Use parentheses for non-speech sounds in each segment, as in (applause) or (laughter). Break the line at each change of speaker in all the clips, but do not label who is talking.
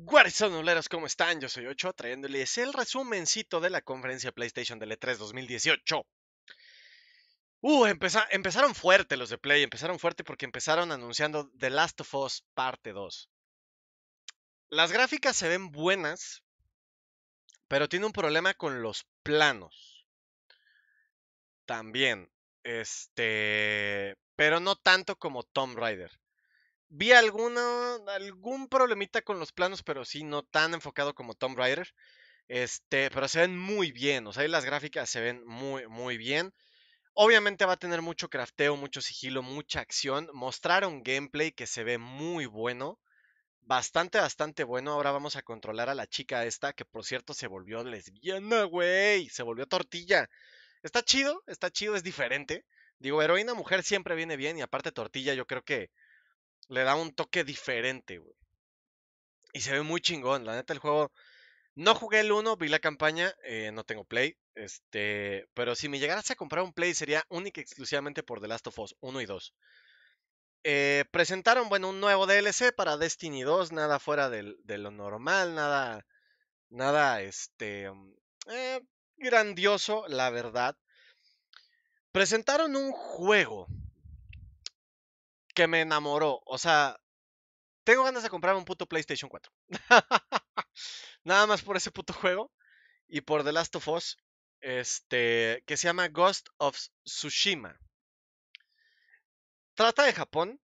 Guardias Nubleros, ¿cómo están? Yo soy Ocho, trayéndoles el resumencito de la conferencia PlayStation de E3 2018. Uh, empezaron fuerte los de Play, empezaron fuerte porque empezaron anunciando The Last of Us Parte 2. Las gráficas se ven buenas, pero tiene un problema con los planos. También, este, pero no tanto como Tomb Raider vi alguna, algún problemita con los planos, pero sí no tan enfocado como Tomb Raider. Este, pero se ven muy bien, o sea, ahí las gráficas se ven muy, muy bien. Obviamente va a tener mucho crafteo, mucho sigilo, mucha acción. Mostraron gameplay que se ve muy bueno. Bastante, bastante bueno. Ahora vamos a controlar a la chica esta, que por cierto se volvió lesbiana, güey. Se volvió tortilla. Está chido, está chido, es diferente. Digo, heroína mujer siempre viene bien y aparte tortilla yo creo que le da un toque diferente, Y se ve muy chingón, la neta el juego. No jugué el 1, vi la campaña, eh, no tengo Play. Este, pero si me llegaras a comprar un Play sería única y exclusivamente por The Last of Us 1 y 2. Eh, presentaron, bueno, un nuevo DLC para Destiny 2, nada fuera de, lo normal, nada, nada, este, mm, eh, grandioso, la verdad. Presentaron un juego que me enamoró. O sea, tengo ganas de comprar un puto PlayStation 4. (laughs) Nada más por ese puto juego y por The Last of Us, este, que se llama Ghost of Tsushima. Trata de Japón,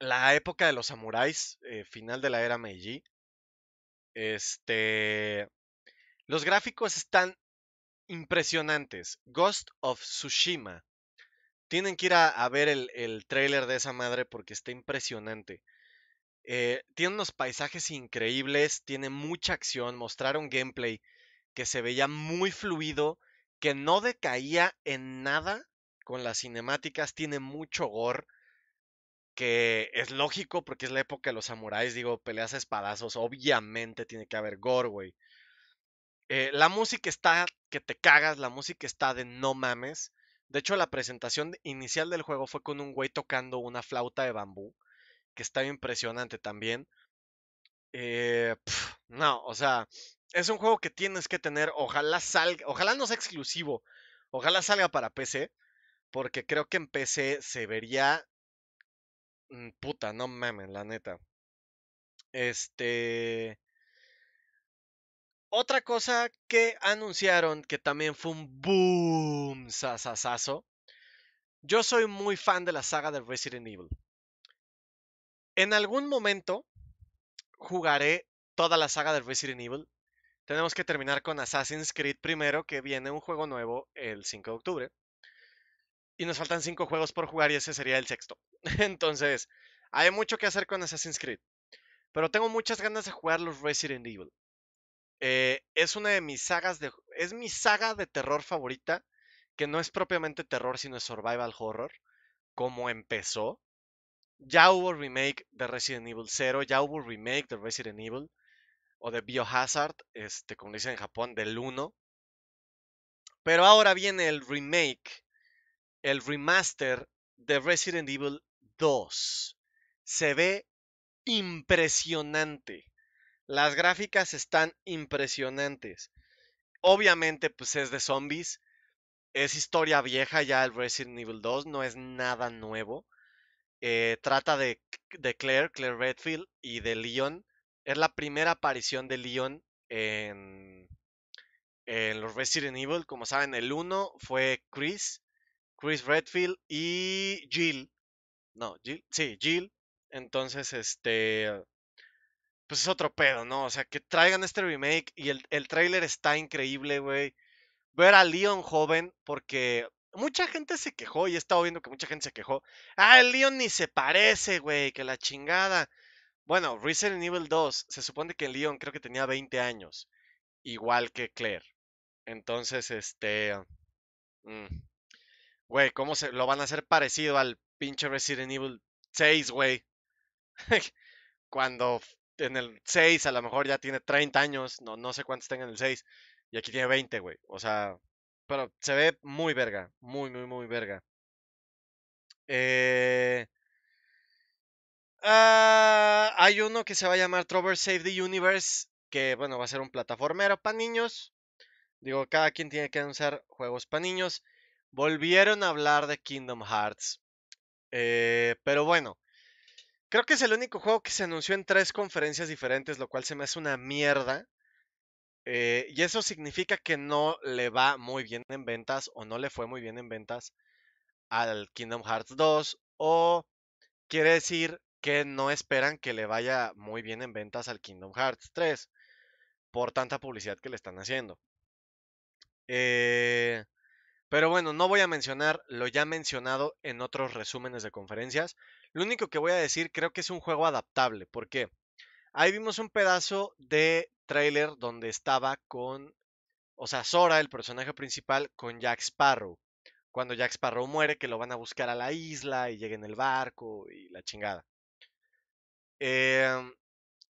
la época de los samuráis, eh, final de la era Meiji. Este, los gráficos están impresionantes. Ghost of Tsushima tienen que ir a, ver el, el trailer de esa madre porque está impresionante. Eh, tiene unos paisajes increíbles, tiene mucha acción, mostraron gameplay que se veía muy fluido, que no decaía en nada con las cinemáticas, tiene mucho gore, que es lógico porque es la época de los samuráis, digo, peleas a espadazos, obviamente tiene que haber gore, güey. Eh, la música está que te cagas, la música está de no mames. De hecho, la presentación inicial del juego fue con un güey tocando una flauta de bambú, que está impresionante también. Eh, no, o sea, es un juego que tienes que tener. Ojalá salga, ojalá no sea exclusivo, ojalá salga para PC, porque creo que en PC se vería mm, puta, no mames, la neta. Este. Otra cosa que anunciaron que también fue un boom sasasazo. Yo soy muy fan de la saga de Resident Evil. En algún momento jugaré toda la saga de Resident Evil. Tenemos que terminar con Assassin's Creed primero, que viene un juego nuevo el 5 de octubre. Y nos faltan 5 juegos por jugar y ese sería el sexto. (laughs) Entonces, hay mucho que hacer con Assassin's Creed. Pero tengo muchas ganas de jugar los Resident Evil. Eh, es una de mis sagas de. Es mi saga de terror favorita. Que no es propiamente terror, sino survival horror. Como empezó. Ya hubo remake de Resident Evil 0. Ya hubo remake de Resident Evil. O de Biohazard. Este, como dicen en Japón, del 1. Pero ahora viene el remake. El remaster de Resident Evil 2. Se ve impresionante. Las gráficas están impresionantes. Obviamente, pues es de zombies. Es historia vieja ya el Resident Evil 2, no es nada nuevo. Eh, trata de, Claire, Claire Redfield y de Leon. Es la primera aparición de Leon en, en los Resident Evil. Como saben, el 1 fue Chris, Chris Redfield y Jill. No, Jill, sí, Jill. Entonces, este pues es otro pedo, ¿no? O sea, que traigan este remake y el, trailer está increíble, güey. Ver a Leon joven, porque mucha gente se quejó y he estado viendo que mucha gente se quejó. Ah, el Leon ni se parece, güey, que la chingada. Bueno, Resident Evil 2, se supone que Leon creo que tenía 20 años, igual que Claire. Entonces, este... Mm, güey, ¿cómo se lo van a hacer parecido al pinche Resident Evil 6, güey? (laughs) Cuando en el 6 a lo mejor ya tiene 30 años, no, no sé cuántos tenga en el 6, y aquí tiene 20, güey. O sea, pero se ve muy verga, muy, muy, muy verga. Eh, ah, hay uno que se va a llamar Trover Save the Universe, que bueno, va a ser un plataformero para niños. Digo, cada quien tiene que anunciar juegos para niños. Volvieron a hablar de Kingdom Hearts. Eh, pero bueno, Creo que es el único juego que se anunció en tres conferencias diferentes, lo cual se me hace una mierda. Eh, y eso significa que no le va muy bien en ventas o no le fue muy bien en ventas al Kingdom Hearts 2 o quiere decir que no esperan que le vaya muy bien en ventas al Kingdom Hearts 3 por tanta publicidad que le están haciendo. Eh, pero bueno, no voy a mencionar lo ya mencionado en otros resúmenes de conferencias. Lo único que voy a decir creo que es un juego adaptable. ¿Por qué? Ahí vimos un pedazo de trailer donde estaba con, o sea, Sora, el personaje principal, con Jack Sparrow. Cuando Jack Sparrow muere, que lo van a buscar a la isla y lleguen en el barco y la chingada. Em,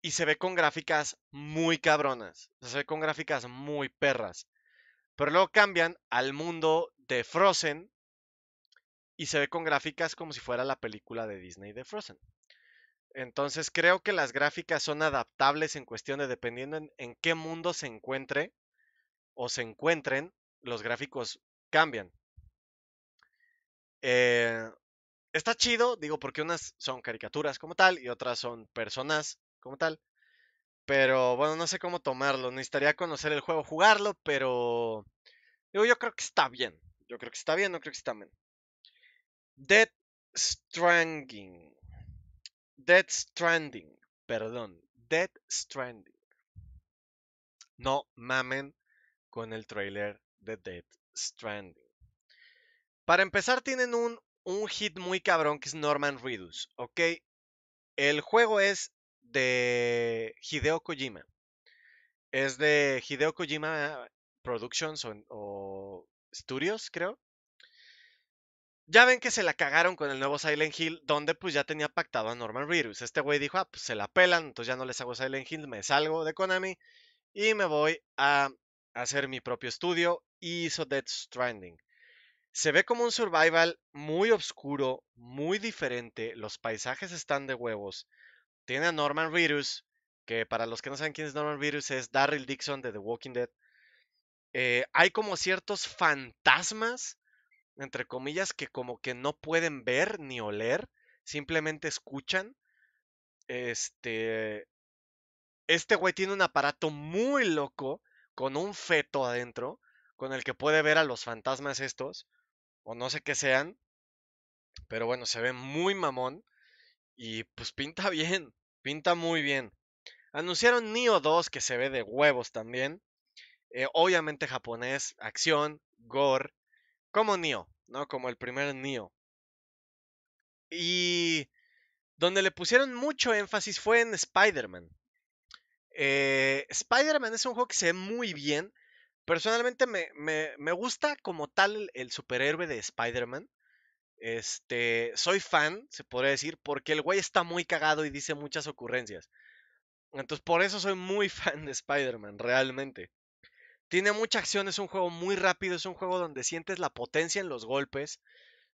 y se ve con gráficas muy cabronas. se ve con gráficas muy perras. Pero luego cambian al mundo de Frozen y se ve con gráficas como si fuera la película de Disney de Frozen. Entonces creo que las gráficas son adaptables en cuestión de dependiendo en, qué mundo se encuentre o se encuentren, los gráficos cambian. Eh, está chido, digo, porque unas son caricaturas como tal y otras son personas como tal. Pero bueno, no sé cómo tomarlo. Necesitaría conocer el juego, jugarlo, pero. Digo, yo creo que está bien. Yo creo que está bien, no creo que está bien. Dead Stranding. Dead Stranding. Perdón. Dead Stranding. No mamen con el trailer de Dead Stranding. Para empezar, tienen un, un hit muy cabrón que es Norman Reedus, ¿ok? El juego es de Hideo Kojima. Es de Hideo Kojima Productions o, Studios, creo. Ya ven que se la cagaron con el nuevo Silent Hill, donde pues ya tenía pactado a Norman Reedus. Este güey dijo, ah, pues se la pelan, entonces ya no les hago Silent Hill, me salgo de Konami y me voy a hacer mi propio estudio. Y hizo Death Stranding. Se ve como un survival muy oscuro, muy diferente, los paisajes están de huevos, tiene a Norman Reedus, que para los que no saben quién es Norman Reedus, es Daryl Dixon de The Walking Dead. Eh, hay como ciertos fantasmas, entre comillas, que como que no pueden ver ni oler, simplemente escuchan. Este. Este güey tiene un aparato muy loco con un feto adentro, con el que puede ver a los fantasmas estos, o no sé qué sean, pero bueno, se ve muy mamón y pues pinta (laughs) bien. Pinta muy bien. Anunciaron Neo 2, que se ve de huevos también. Eh, obviamente japonés, acción, gore, como Neo, ¿no? Como el primer Neo. Y donde le pusieron mucho énfasis fue en Spider-Man. Eh, Spider-Man es un juego que se ve muy bien. Personalmente me, me, me gusta como tal el, el superhéroe de Spider-Man. Este, soy fan, se podría decir, porque el güey está muy cagado y dice muchas ocurrencias. Entonces, por eso soy muy (laughs) fan de Spider-Man, realmente. Tiene mucha acción, es un juego muy rápido, es un juego donde sientes la potencia en los golpes,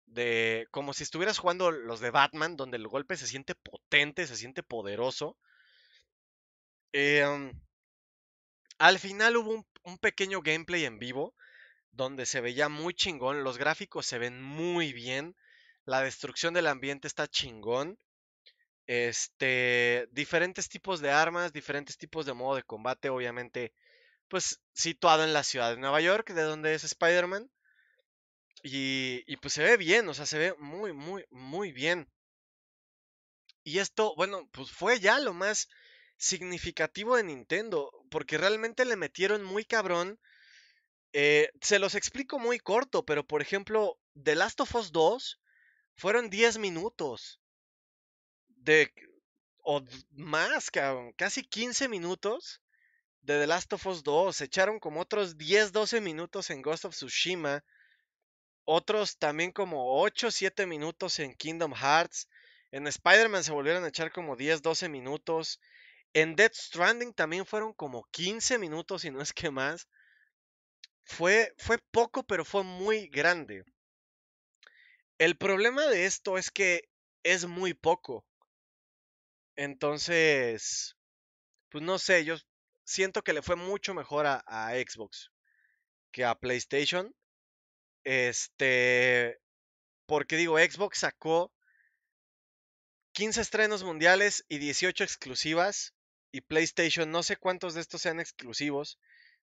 de como si estuvieras jugando los de Batman, donde el golpe se siente potente, se siente poderoso. Em, al final hubo un pequeño gameplay en vivo donde se veía muy chingón, los gráficos se ven muy bien, la destrucción del ambiente está chingón, este, diferentes tipos de armas, diferentes tipos de modo de combate, obviamente, pues situado en la ciudad de Nueva York, de donde es Spider-Man. Y, y, pues se ve bien, o sea, se ve muy, muy, muy bien. Y esto, bueno, pues fue ya lo más significativo de Nintendo, porque realmente le metieron muy cabrón eh, se los explico muy corto, pero por ejemplo, The Last of Us 2 fueron 10 minutos. De. O más, Casi 15 minutos de The Last of Us 2. Se echaron como otros 10, 12 minutos en Ghost of Tsushima. Otros también como 8, 7 minutos en Kingdom Hearts. En Spider-Man se volvieron a echar como 10, 12 minutos. En Death Stranding también fueron como 15 minutos, y no es que más. Fue, fue poco, pero fue muy grande. El problema de esto es que es muy poco. Entonces, pues no sé, yo siento que le fue mucho mejor a, a Xbox que a PlayStation. Este, porque digo, Xbox sacó 15 estrenos mundiales y 18 exclusivas. Y PlayStation, no sé cuántos de estos sean exclusivos.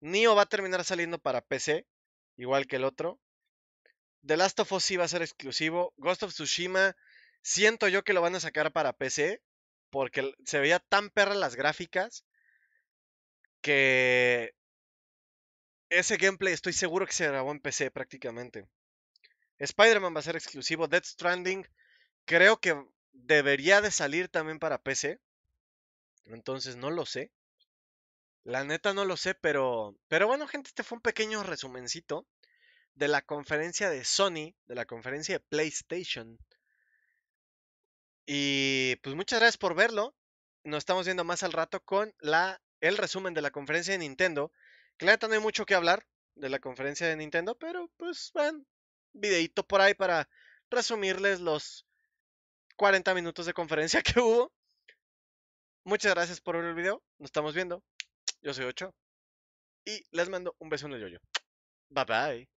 Neo va a terminar saliendo para PC, igual que el otro. The Last of Us sí va a ser exclusivo. Ghost of Tsushima, siento yo que lo van a sacar para PC, porque se veía tan perra las gráficas que ese gameplay estoy seguro que se grabó en PC prácticamente. Spider-Man va a ser exclusivo. Dead Stranding creo que debería de salir también para PC. Entonces no lo sé. La neta no lo sé, pero, pero bueno, gente, este fue un pequeño resumencito de la conferencia de Sony, de la conferencia de PlayStation. Y pues muchas gracias por verlo. Nos estamos viendo más al rato con la, el resumen de la conferencia de Nintendo. Claro, también hay mucho que hablar de la conferencia de Nintendo, pero pues van, videito por ahí para resumirles los 40 minutos de conferencia (laughs) que hubo. Muchas gracias por ver el video. Nos estamos viendo. Yo soy 8 y les mando un beso en el yoyo. Bye bye.